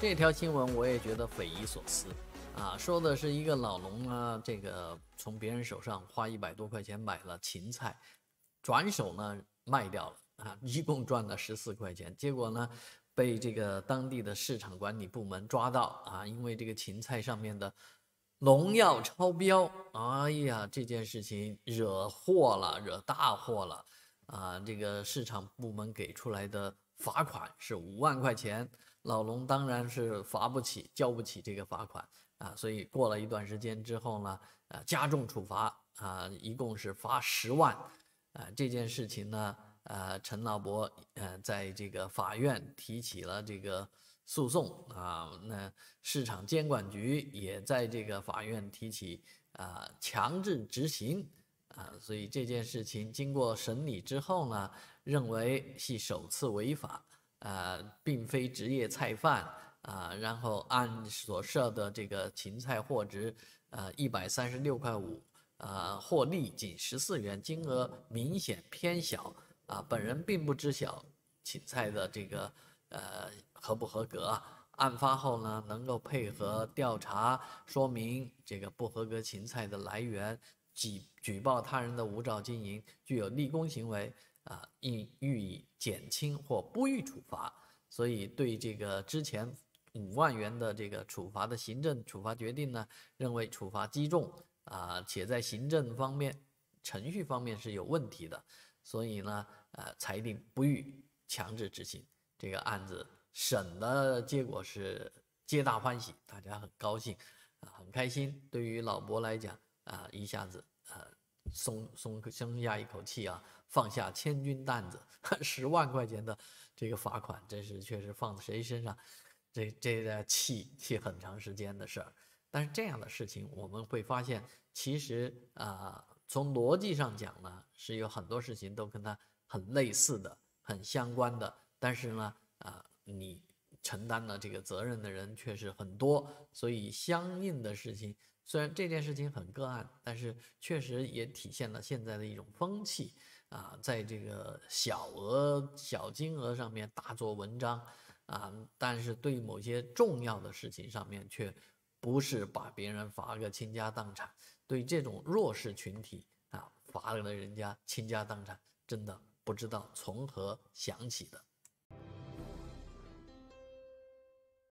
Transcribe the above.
这条新闻我也觉得匪夷所思啊，说的是一个老农啊，这个从别人手上花一百多块钱买了芹菜，转手呢卖掉了啊，一共赚了十四块钱，结果呢被这个当地的市场管理部门抓到啊，因为这个芹菜上面的农药超标，哎呀，这件事情惹祸了，惹大祸了啊，这个市场部门给出来的。罚款是五万块钱，老龙当然是罚不起、交不起这个罚款啊，所以过了一段时间之后呢，呃，加重处罚啊，一共是罚十万啊。这件事情呢，呃，陈老伯呃在这个法院提起了这个诉讼啊，那市场监管局也在这个法院提起啊强制执行。啊，所以这件事情经过审理之后呢，认为系首次违法，啊，并非职业菜贩，啊，然后按所涉的这个芹菜货值，呃，一百三十六块五，呃，获利仅十四元，金额明显偏小，啊，本人并不知晓芹菜的这个呃合不合格案发后呢能够配合调查，说明这个不合格芹菜的来源。举举报他人的无照经营具有立功行为啊，应予以减轻或不予处罚。所以对这个之前五万元的这个处罚的行政处罚决定呢，认为处罚击中啊，且在行政方面、程序方面是有问题的。所以呢，呃，裁定不予强制执行。这个案子审的结果是皆大欢喜，大家很高兴啊，很开心。对于老伯来讲。啊，一下子啊，松松松下一口气啊，放下千钧担子，十万块钱的这个罚款，真是确实放在谁身上，这这个气气很长时间的事儿。但是这样的事情，我们会发现，其实啊，从逻辑上讲呢，是有很多事情都跟他很类似的、很相关的。但是呢，啊，你承担了这个责任的人确实很多，所以相应的事情。虽然这件事情很个案，但是确实也体现了现在的一种风气啊，在这个小额小金额上面大做文章啊，但是对某些重要的事情上面却不是把别人罚个倾家荡产，对这种弱势群体啊罚了人家倾家荡产，真的不知道从何想起的。